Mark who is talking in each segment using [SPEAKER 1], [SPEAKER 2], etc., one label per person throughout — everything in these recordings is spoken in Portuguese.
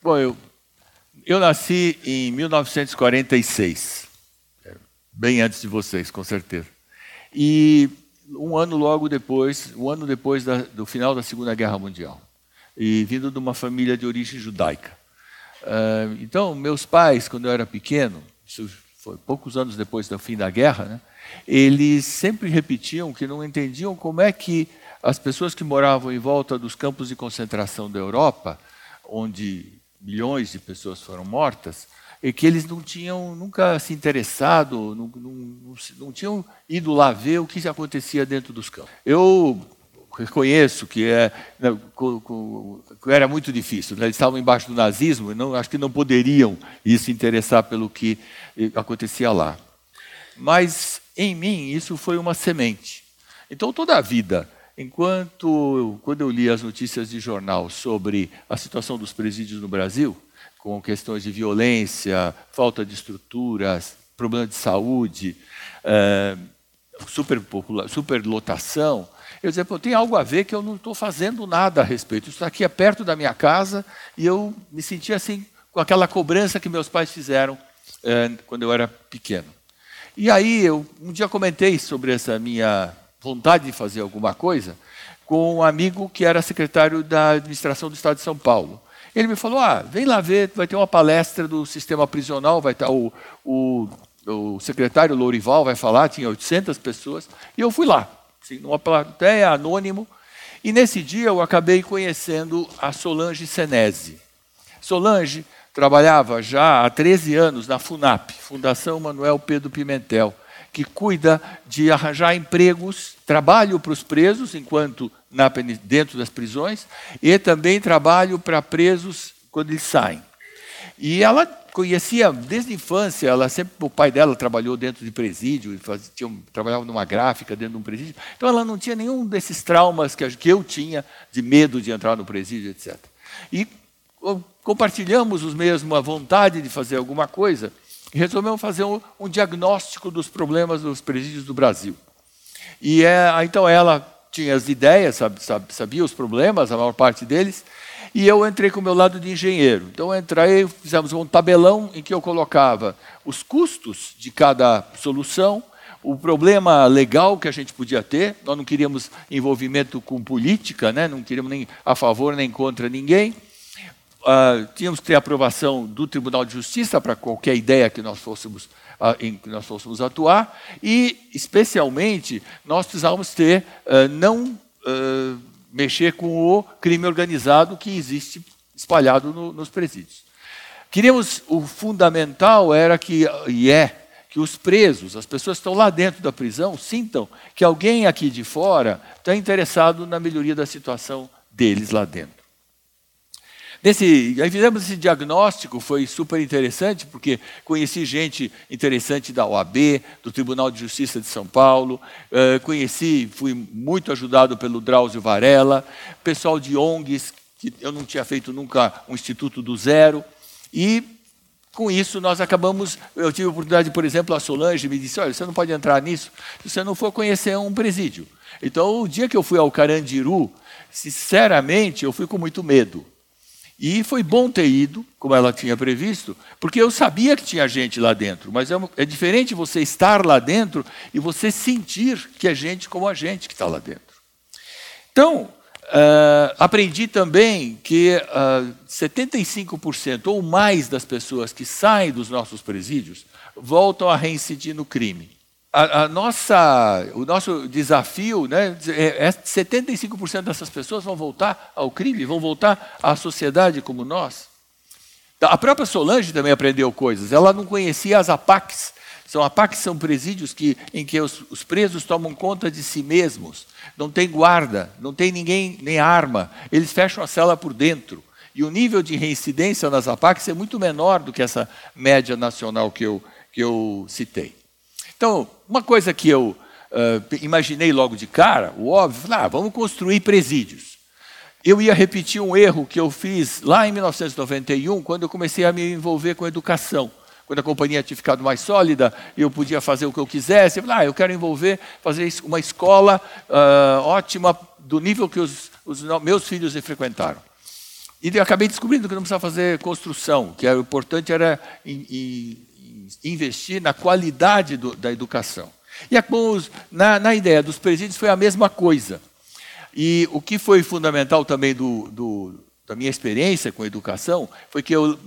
[SPEAKER 1] Bom, eu, eu nasci em 1946, bem antes de vocês, com certeza. E um ano logo depois, um ano depois da, do final da Segunda Guerra Mundial, e vindo de uma família de origem judaica. Uh, então, meus pais, quando eu era pequeno, isso foi poucos anos depois do fim da guerra, né, eles sempre repetiam que não entendiam como é que as pessoas que moravam em volta dos campos de concentração da Europa, onde milhões de pessoas foram mortas, e que eles não tinham nunca se interessado, não, não, não, não, tinham ido lá ver o que acontecia dentro dos campos. Eu reconheço que, é, né, que era muito difícil. Né? Eles estavam embaixo do nazismo e não, acho que não poderiam isso interessar pelo que eh, acontecia lá. Mas em mim isso foi uma semente. Então toda a vida, enquanto quando eu li as notícias de jornal sobre a situação dos presídios no Brasil, com questões de violência, falta de estruturas, problema de saúde, é, superlotação, eu dizia, pô, tem algo a ver que eu não estou fazendo nada a respeito. Isso aqui é perto da minha casa e eu me sentia assim, com aquela cobrança que meus pais fizeram eh, quando eu era pequeno. E aí, eu um dia comentei sobre essa minha vontade de fazer alguma coisa com um amigo que era secretário da administração do Estado de São Paulo. Ele me falou: ah, vem lá ver, vai ter uma palestra do sistema prisional, vai estar tá, o, o, o secretário Lourival vai falar, tinha 800 pessoas, e eu fui lá assim, numa plateia anônimo. E nesse dia eu acabei conhecendo a Solange Senese. Solange trabalhava já há 13 anos na FUNAP, Fundação Manuel Pedro Pimentel, que cuida de arranjar empregos, trabalho para os presos, enquanto na, dentro das prisões, e também trabalho para presos quando eles saem. E ela conhecia desde a infância, ela sempre, o pai dela trabalhou dentro de presídio, fazia, tinha, trabalhava numa gráfica dentro de um presídio, então ela não tinha nenhum desses traumas que, que eu tinha de medo de entrar no presídio, etc. E compartilhamos os mesmos a vontade de fazer alguma coisa e resolvemos fazer um, um diagnóstico dos problemas dos presídios do Brasil. E é, então ela tinha as ideias, sabe, sabia os problemas, a maior parte deles, e eu entrei com o meu lado de engenheiro. Então eu entrei, fizemos um tabelão em que eu colocava os custos de cada solução, o problema legal que a gente podia ter, nós não queríamos envolvimento com política, né? não queríamos nem a favor nem contra ninguém. Uh, tínhamos que ter aprovação do Tribunal de Justiça para qualquer ideia que nós fôssemos ah, em que nós fôssemos atuar e especialmente nós precisávamos ter ah, não mexer com o crime organizado que existe espalhado no, nos presídios. Queríamos, o fundamental era que, e é, que os presos, as pessoas que estão lá dentro da prisão, sintam que alguém aqui de fora está interessado na melhoria da situação deles lá dentro. Nesse, aí fizemos esse diagnóstico, foi super interessante, porque conheci gente interessante da OAB, do Tribunal de Justiça de São Paulo, eh, conheci, fui muito ajudado pelo Drauzio Varela, pessoal de ONGs, que eu não tinha feito nunca um instituto do zero, e com isso, nós acabamos. Eu tive a oportunidade, por exemplo, a Solange me disse: olha, você não pode entrar nisso se você não for conhecer um presídio. Então, o dia que eu fui ao Carandiru, sinceramente, eu fui com muito medo. E foi bom ter ido, como ela tinha previsto, porque eu sabia que tinha gente lá dentro, mas é, uma, é diferente você estar lá dentro e você sentir que é gente como a gente que está lá dentro. Então, uh, aprendi também que uh, ah, 75% ou mais das pessoas que saem dos nossos presídios voltam a reincidir no crime a, a, nossa, o nosso desafio, né, é, é 75% dessas pessoas vão voltar ao crime, vão voltar à sociedade como nós. Tá, a própria Solange também aprendeu coisas. Ela não conhecia as APACs. São APACs são presídios que, em que os, os presos tomam conta de si mesmos. Não tem guarda, não tem ninguém, nem arma. Eles fecham a cela por dentro. E o nível de reincidência nas APACs é muito menor do que essa média nacional que eu, que eu citei. Então, uma coisa que eu uh, imaginei logo de cara, o óbvio, ah, vamos construir presídios. Eu ia repetir um erro que eu fiz lá em 1991, quando eu comecei a me envolver com educação. Quando a companhia tinha ficado mais sólida, eu podia fazer o que eu quisesse. Eu ah, eu quero envolver, fazer uma escola uh, ótima, do nível que os, os meus filhos frequentaram. E acabei descobrindo que não precisava fazer construção, que o importante era em, em investir na qualidade do, da educação. E a, na, na, ideia dos presídios foi a mesma coisa. E o que foi fundamental também do, do, da minha experiência com a educação foi que eu,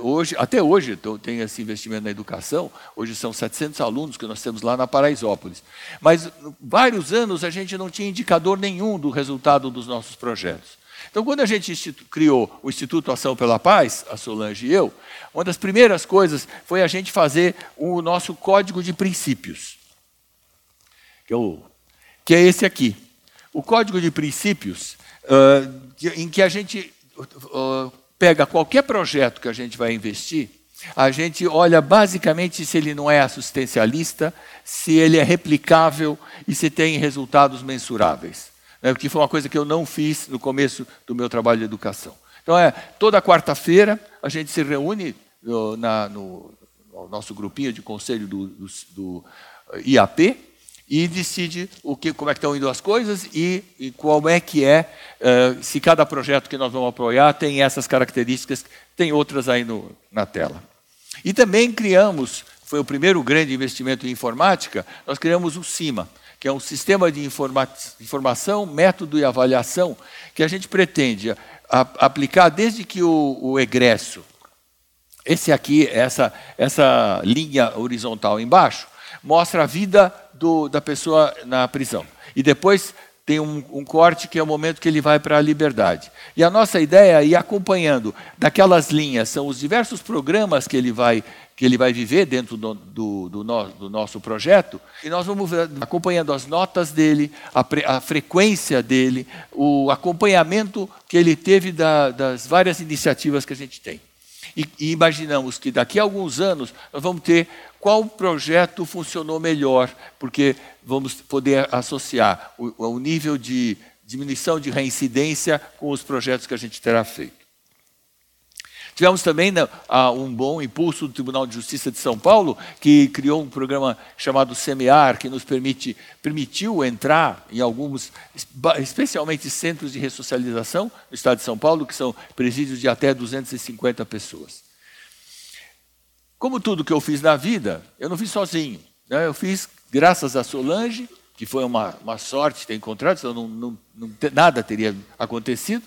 [SPEAKER 1] hoje, até hoje, eu tenho esse investimento na educação. Hoje são 700 alunos que nós temos lá na Paraisópolis. Mas vários anos a gente não tinha indicador nenhum do resultado dos nossos projetos. Então, quando a gente criou o Instituto Ação pela Paz, a Solange e eu, uma das primeiras coisas foi a gente fazer o nosso código de princípios, que, é, é esse aqui. O código de princípios, em que a gente pega qualquer projeto que a gente vai investir, a gente olha basicamente se ele não é assistencialista, se ele é replicável e se tem resultados mensuráveis né, que foi uma coisa que eu não fiz no começo do meu trabalho de educação. Então, é, toda quarta-feira a gente se reúne no, na, no, no nosso grupinho de conselho do, do, do eh, IAP, e decide o que, como é que estão indo as coisas e, e qual é que é, uh, se cada projeto que nós vamos apoiar tem essas características, tem outras aí no, na tela. E também criamos, foi o primeiro grande investimento em informática, nós criamos o CIMA que é um sistema de informa informação, método e avaliação que a gente pretende a, aplicar desde que o, o egresso, esse aqui, essa, essa linha horizontal embaixo, mostra a vida do, da pessoa na prisão. E depois tem um, um, corte que é o momento que ele vai para a liberdade. E a nossa ideia é ir acompanhando daquelas linhas, são os diversos programas que ele vai que ele vai viver dentro do, do, do, no, do nosso projeto, e nós vamos acompanhando as notas dele, a, pre, a frequência dele, o acompanhamento que ele teve da, das várias iniciativas que a gente tem. E, e, imaginamos que daqui a alguns anos nós vamos ter qual projeto funcionou melhor, porque vamos poder associar o, o nível de diminuição de reincidência com os projetos que a gente terá feito. Tivemos também né, um bom impulso do Tribunal de Justiça de São Paulo, que criou um programa chamado SEMEAR, que nos permite, permitiu entrar em alguns, especialmente centros de ressocialização no estado de São Paulo, que são presídios de até 250 pessoas. Como tudo que eu fiz na vida, eu não fiz sozinho. Né? Eu fiz graças a Solange, que foi uma, uma sorte ter encontrado, senão não, não, não, nada teria acontecido.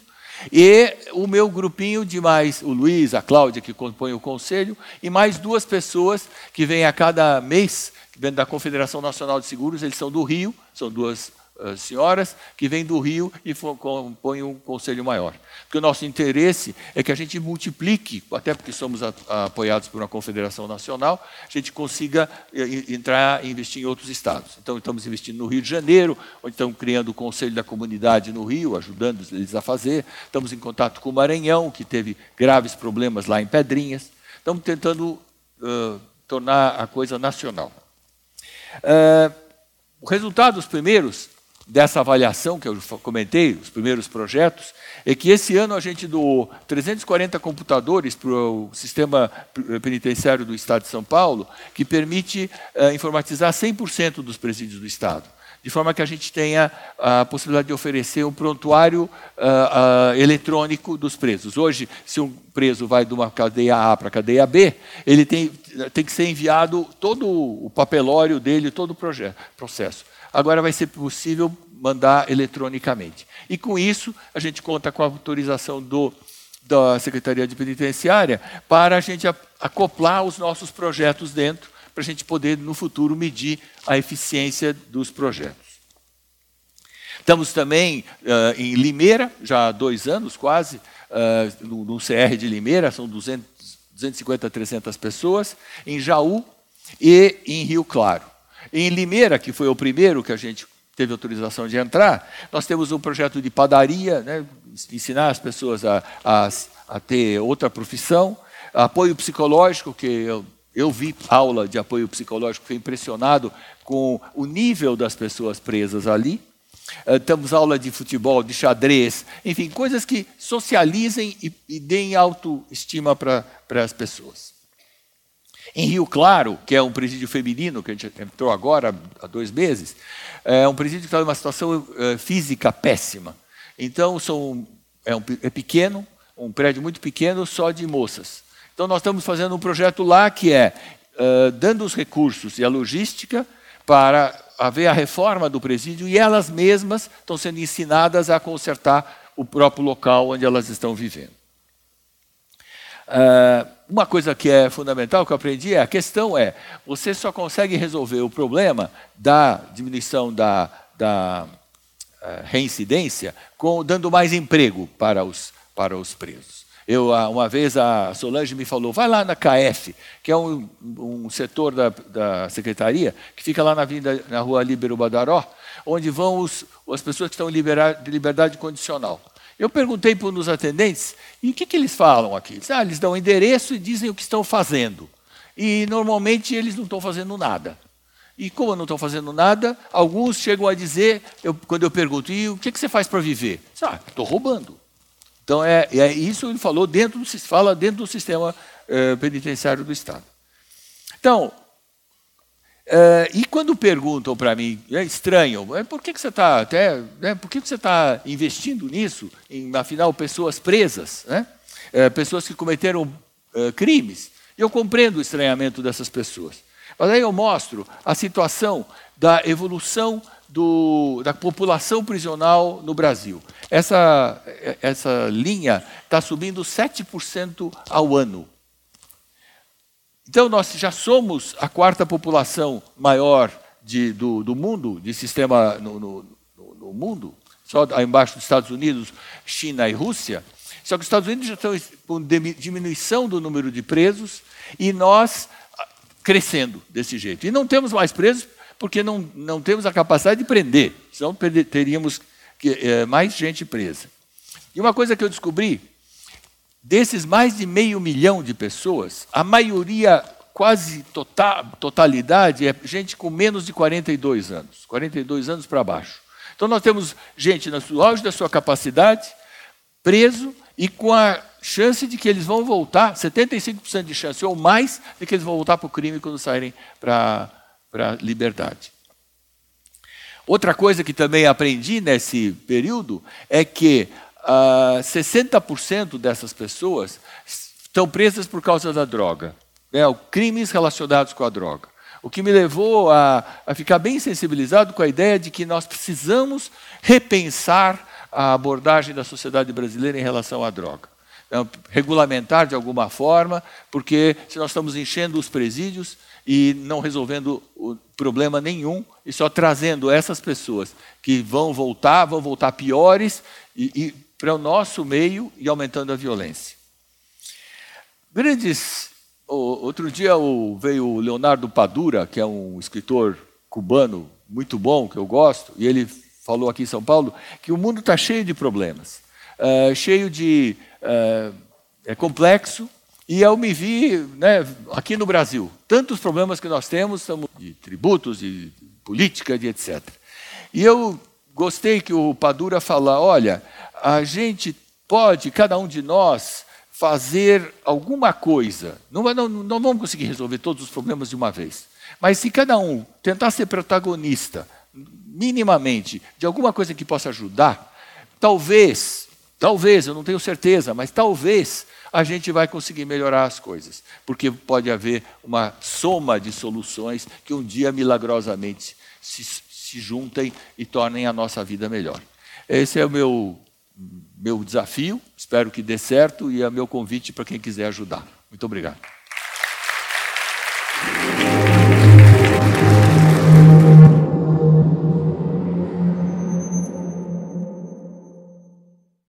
[SPEAKER 1] E o meu grupinho de mais, o Luiz, a Cláudia, que compõe o conselho, e mais duas pessoas que vêm a cada mês, dentro da Confederação Nacional de Seguros, eles são do Rio, são duas eh, senhoras que vêm do Rio e compõem um conselho maior. Porque o nosso interesse é que a gente multiplique, até porque somos apoiados por uma confederação nacional, a gente consiga eh, entrar e investir em outros estados. Então, estamos investindo no Rio de Janeiro, onde estamos criando o Conselho da Comunidade no Rio, ajudando eles a fazer. Estamos em contato com o Maranhão, que teve graves problemas lá em Pedrinhas. Estamos tentando uh, tornar a coisa nacional. Uh, o resultado dos primeiros dessa avaliação que eu comentei, os primeiros projetos, é que esse ano a gente doou 340 computadores para o sistema penitenciário do Estado de São Paulo, que permite uh, informatizar 100% dos presídios do Estado de forma que a gente tenha a possibilidade de oferecer um prontuário uh, uh, eletrônico dos presos. Hoje, se um preso vai de uma cadeia A para a cadeia B, ele tem, tem que ser enviado todo o papelório dele, todo o projeto, processo. Agora vai ser possível mandar eletronicamente. E com isso, a gente conta com a autorização do, da Secretaria de Penitenciária para a gente acoplar os nossos projetos dentro para a gente poder, no futuro, medir a eficiência dos projetos. Estamos também uh, em Limeira, já há dois anos quase, uh, no, no CR de Limeira, são 200, 250 a 300 pessoas, em Jaú e em Rio Claro. Em Limeira, que foi o primeiro que a gente teve autorização de entrar, nós temos um projeto de padaria, né, ensinar as pessoas a, a, a ter outra profissão, apoio psicológico, que eu eu vi aula de apoio psicológico, fui impressionado com o nível das pessoas presas ali. Eh, temos aula de futebol, de xadrez, enfim, coisas que socializem e, e deem autoestima para as pessoas. Em Rio Claro, que é um presídio feminino, que a gente entrou agora há dois meses, é um presídio que está em uma situação eh, física péssima. Então, é, um, é pequeno, um prédio muito pequeno, só de moças. Então, nós estamos fazendo um projeto lá que é uh, dando os recursos e a logística para haver a reforma do presídio e elas mesmas estão sendo ensinadas a consertar o próprio local onde elas estão vivendo. Uh, uma coisa que é fundamental que eu aprendi é a questão é você só consegue resolver o problema da diminuição da, da uh, reincidência com dando mais emprego para os para os presos. Eu, ah, uma vez a Solange me falou, vai lá na KF, que é um, um setor da, da, secretaria, que fica lá na, na rua Líbero Badaró, onde vão os, as pessoas que estão em liberdade condicional. Eu perguntei para os atendentes, e o que, que eles falam aqui? Eles, ah, eles dão endereço e dizem o que estão fazendo. E normalmente eles não estão fazendo nada. E como não estão fazendo nada, alguns chegam a dizer, eu, quando eu pergunto, e o que, que você faz para viver? ah, estou roubando. Então, é, é isso ele falou dentro do, fala dentro do sistema é, penitenciário do Estado. Então, é, e quando perguntam para mim, é estranho, é, por que, que você está até, né, por que, que você está investindo nisso, em, afinal, pessoas presas, né, é, pessoas que cometeram é, crimes? Eu compreendo o estranhamento dessas pessoas. Mas aí eu mostro a situação da evolução do, da população prisional no Brasil. Essa, essa linha está subindo 7% ao ano. Então, nós já somos a quarta população maior de, do, do, mundo, de sistema no, no, no mundo, só embaixo dos Estados Unidos, China e Rússia. Só que os Estados Unidos já estão com diminuição do número de presos e nós ah, crescendo desse jeito. E não temos mais presos porque não, não temos a capacidade de prender, senão teríamos é, mais gente presa. E uma coisa que eu descobri, desses mais de meio milhão de pessoas, a maioria, quase total, totalidade, é gente com menos de 42 anos, 42 anos para baixo. Então nós temos gente no auge da sua capacidade, preso e com a chance de que eles vão voltar, 75% de chance ou mais, de que eles vão voltar para o crime quando saírem para para a liberdade. Outra coisa que também aprendi nesse período é que ah, 60% dessas pessoas estão presas por causa da droga, né, crimes relacionados com a droga. O que me levou a, a ficar bem sensibilizado com a ideia de que nós precisamos repensar a abordagem da sociedade brasileira em relação à droga. Então, regulamentar de alguma forma, porque se nós estamos enchendo os presídios, e não resolvendo problema nenhum e só trazendo essas pessoas que vão voltar, vão voltar piores e, e para o nosso meio e aumentando a violência. Grandes. Outro dia veio o Leonardo Padura, que é um escritor cubano muito bom, que eu gosto, e ele falou aqui em São Paulo que o mundo está cheio de problemas, uh, cheio de. Uh, é complexo, e eu me vi né, aqui no Brasil, tantos problemas que nós temos, de tributos, de política, de etc. E eu gostei que o Padura fala, olha, a gente pode, cada um de nós, fazer alguma coisa. Não, não, não vamos conseguir resolver todos os problemas de uma vez. Mas se cada um tentar ser protagonista, minimamente, de alguma coisa que possa ajudar, talvez, talvez, eu não tenho certeza, mas talvez a gente vai conseguir melhorar as coisas, porque pode haver uma soma de soluções que um dia milagrosamente se, se juntem e tornem a nossa vida melhor. Esse é o meu, meu desafio, espero que dê certo e é o meu convite para quem quiser ajudar. Muito obrigado.